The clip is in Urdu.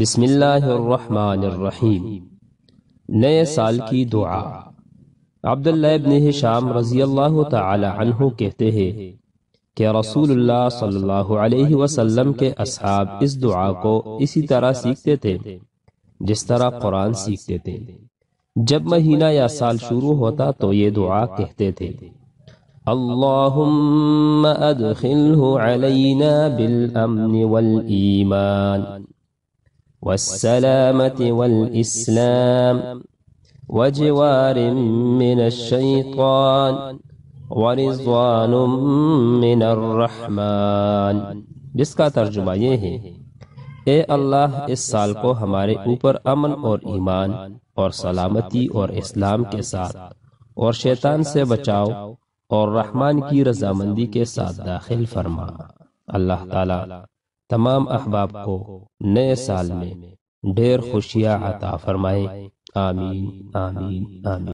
بسم اللہ الرحمن الرحیم نئے سال کی دعا عبداللہ ابن حشام رضی اللہ تعالی عنہ کہتے ہیں کہ رسول اللہ صلی اللہ علیہ وسلم کے اصحاب اس دعا کو اسی طرح سیکھتے تھے جس طرح قرآن سیکھتے تھے جب مہینہ یا سال شروع ہوتا تو یہ دعا کہتے تھے اللہم علینا بالامن والایمان والسلامة والإسلام وجوار من من الشيطان ورضوان الرحمن جس کا ترجمہ یہ ہے اے اللہ اس سال کو ہمارے اوپر امن اور ایمان اور سلامتی اور اسلام کے ساتھ اور شیطان سے بچاؤ اور رحمان کی رضامندی کے ساتھ داخل فرما اللہ تعالیٰ تمام احباب کو نئے سال میں ڈھیر خوشیاں عطا فرمائے آمین آمین آمین